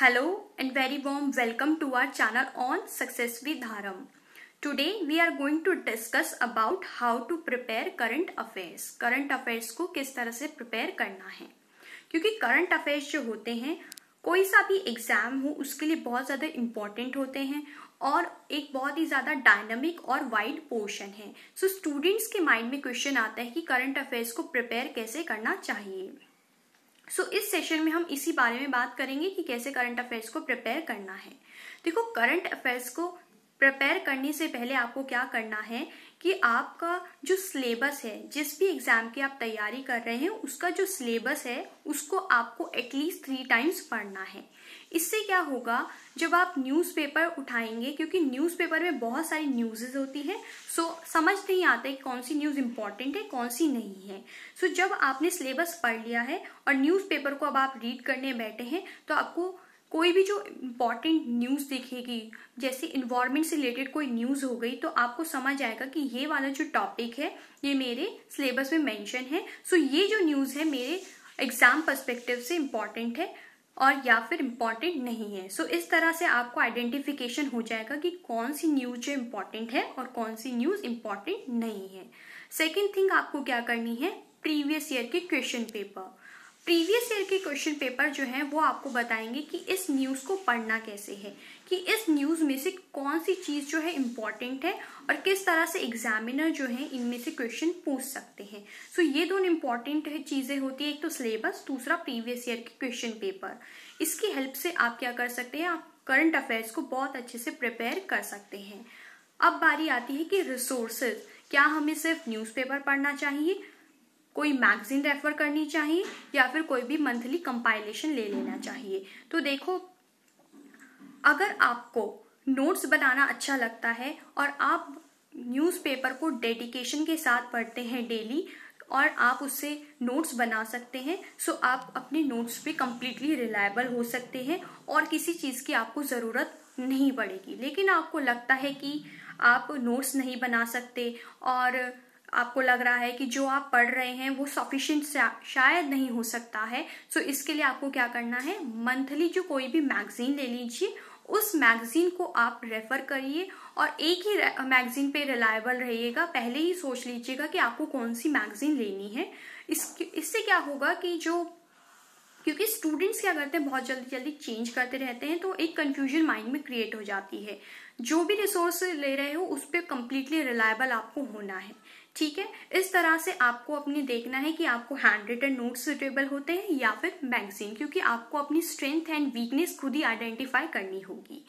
Hello and very warm welcome to our channel on Success with Dharam. Today we are going to discuss about how to prepare current affairs. Current affairs को किस तरह से prepare करना है क्योंकि current affairs जो होते हैं कोई सा भी एग्ज़ाम हो उसके लिए बहुत ज़्यादा इम्पॉर्टेंट होते हैं और एक बहुत ही ज़्यादा डायनामिक और वाइड पोर्शन है सो so, स्टूडेंट्स के माइंड में क्वेश्चन आता है कि करंट अफेयर्स को प्रिपेयर कैसे करना चाहिए सो so, इस सेशन में हम इसी बारे में बात करेंगे कि कैसे करंट अफेयर्स को प्रिपेयर करना है देखो करंट अफेयर्स को प्रिपेयर करने से पहले आपको क्या करना है कि आपका जो सिलेबस है जिस भी एग्ज़ाम की आप तैयारी कर रहे हैं उसका जो सिलेबस है उसको आपको एटलीस्ट थ्री टाइम्स पढ़ना है इससे क्या होगा जब आप न्यूज़पेपर उठाएंगे क्योंकि न्यूज़पेपर में बहुत सारी न्यूज़ेज होती है सो समझ नहीं आता है कौन सी न्यूज़ इम्पॉर्टेंट है कौन सी नहीं है सो जब आपने सिलेबस पढ़ लिया है और न्यूज़पेपर को अब आप रीड करने बैठे हैं तो आपको कोई भी जो इम्पॉर्टेंट न्यूज़ दिखेगी जैसे इन्वायरमेंट से रिलेटेड कोई न्यूज़ हो गई तो आपको समझ आएगा कि ये वाला जो टॉपिक है ये मेरे सिलेबस में मेंशन है सो ये जो न्यूज़ है मेरे एग्जाम पर्सपेक्टिव से इम्पॉर्टेंट है और या फिर इम्पॉर्टेंट नहीं है सो so, इस तरह से आपको आइडेंटिफिकेशन हो जाएगा कि कौन सी न्यूज़ जो इम्पॉर्टेंट है और कौन सी न्यूज़ इम्पॉर्टेंट नहीं है सेकेंड थिंग आपको क्या करनी है प्रीवियस ईयर के क्वेश्चन पेपर प्रीवियस ईयर के क्वेश्चन पेपर जो हैं वो आपको बताएंगे कि इस न्यूज़ को पढ़ना कैसे है कि इस न्यूज़ में से कौन सी चीज़ जो है इम्पॉर्टेंट है और किस तरह से एग्जामिनर जो है इनमें से क्वेश्चन पूछ सकते हैं सो so, ये दोनों इम्पॉर्टेंट चीज़ें होती है एक तो सिलेबस दूसरा प्रीवियस ईयर के क्वेश्चन पेपर इसकी हेल्प से आप क्या कर सकते हैं आप करंट अफेयर्स को बहुत अच्छे से प्रिपेयर कर सकते हैं अब बारी आती है कि रिसोर्सेज क्या हमें सिर्फ न्यूज़पेपर पढ़ना चाहिए कोई मैगजीन रेफर करनी चाहिए या फिर कोई भी मंथली कंपाइलेशन ले लेना चाहिए तो देखो अगर आपको नोट्स बनाना अच्छा लगता है और आप न्यूज़पेपर को डेडिकेशन के साथ पढ़ते हैं डेली और आप उससे नोट्स बना सकते हैं सो आप अपने नोट्स पे कम्प्लीटली रिलायबल हो सकते हैं और किसी चीज़ की आपको ज़रूरत नहीं पड़ेगी लेकिन आपको लगता है कि आप नोट्स नहीं बना सकते और आपको लग रहा है कि जो आप पढ़ रहे हैं वो सफिशियंट शायद नहीं हो सकता है सो so इसके लिए आपको क्या करना है मंथली जो कोई भी मैगजीन ले लीजिए उस मैगजीन को आप रेफर करिए और एक ही मैगजीन पे रिलायबल रहिएगा पहले ही सोच लीजिएगा कि आपको कौन सी मैगजीन लेनी है इसके इससे क्या होगा कि जो क्योंकि स्टूडेंट्स क्या करते हैं बहुत जल्दी जल्दी चेंज करते रहते हैं तो एक कंफ्यूजन माइंड में क्रिएट हो जाती है जो भी रिसोर्स ले रहे हो उस पर कंप्लीटली रिलायबल आपको होना है ठीक है इस तरह से आपको अपने देखना है कि आपको हैंड रिटन नोट सुटेबल होते हैं या फिर मैगजीन क्योंकि आपको अपनी स्ट्रेंथ एंड वीकनेस खुद ही आइडेंटिफाई करनी होगी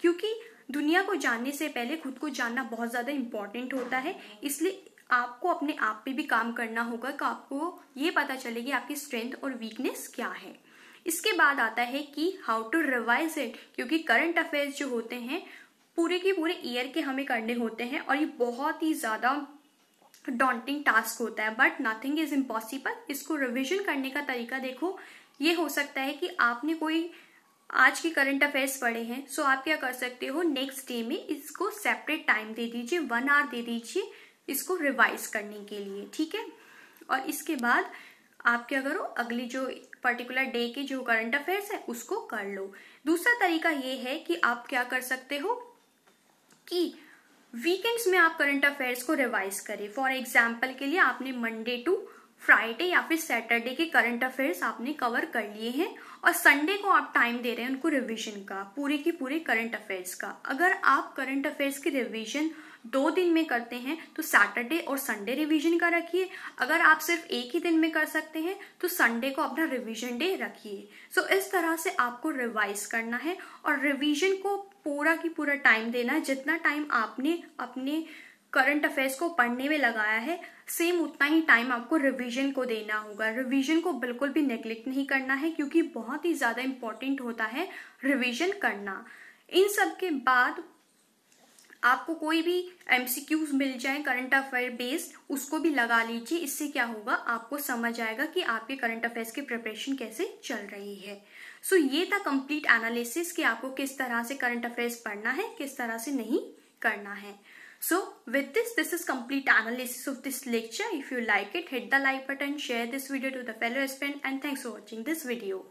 क्योंकि दुनिया को जानने से पहले खुद को जानना बहुत ज़्यादा इम्पॉर्टेंट होता है इसलिए आपको अपने आप पे भी काम करना होगा कि आपको ये पता चलेगी आपकी स्ट्रेंथ और वीकनेस क्या है इसके बाद आता है कि हाउ टू रिवाइज इट क्योंकि करंट अफेयर्स जो होते हैं पूरे के पूरे ईयर के हमें करने होते हैं और ये बहुत ही ज़्यादा डॉन्टिंग टास्क होता है बट नथिंग इज इम्पॉसिबल इसको रिविजन करने का तरीका देखो ये हो सकता है कि आपने कोई आज के करंट अफेयर्स पढ़े हैं सो आप क्या कर सकते हो नेक्स्ट डे में इसको सेपरेट टाइम दे दीजिए वन आवर दे दीजिए इसको रिवाइज करने के लिए ठीक है और इसके बाद आप क्या करो अगली जो पर्टिकुलर डे के जो करंट अफेयर्स है उसको कर लो दूसरा तरीका ये है कि आप क्या कर सकते हो कि वीकेंड्स में आप करंट अफेयर्स को रिवाइज करें फॉर एग्जाम्पल के लिए आपने मंडे टू फ्राइडे या फिर सैटरडे के करंट अफेयर्स आपने कवर कर लिए हैं और संडे को आप टाइम दे रहे हैं उनको रिवीजन का पूरे के पूरे करंट अफेयर्स का अगर आप करंट अफेयर्स के रिवीजन दो दिन में करते हैं तो सैटरडे और संडे रिवीजन का रखिए अगर आप सिर्फ एक ही दिन में कर सकते हैं तो संडे को अपना रिवीजन डे रखिए सो इस तरह से आपको रिवाइज करना है और रिवीजन को पूरा की पूरा टाइम देना है जितना टाइम आपने अपने करंट अफेयर्स को पढ़ने में लगाया है सेम उतना ही टाइम आपको रिवीजन को देना होगा रिवीजन को बिल्कुल भी नेग्लेक्ट नहीं करना है क्योंकि बहुत ही ज़्यादा इंपॉर्टेंट होता है रिवीजन करना इन सब के बाद आपको कोई भी एमसीक्यूज मिल जाए करंट अफेयर बेस्ड उसको भी लगा लीजिए इससे क्या होगा आपको समझ आएगा कि आपके करंट अफेयर्स की प्रिपरेशन कैसे चल रही है सो so, ये था कंप्लीट एनालिसिस कि आपको किस तरह से करंट अफेयर्स पढ़ना है किस तरह से नहीं करना है So with this, this is complete analysis of this lecture. If you like it, hit the like button, share this video to the fellow student and thanks for watching this video.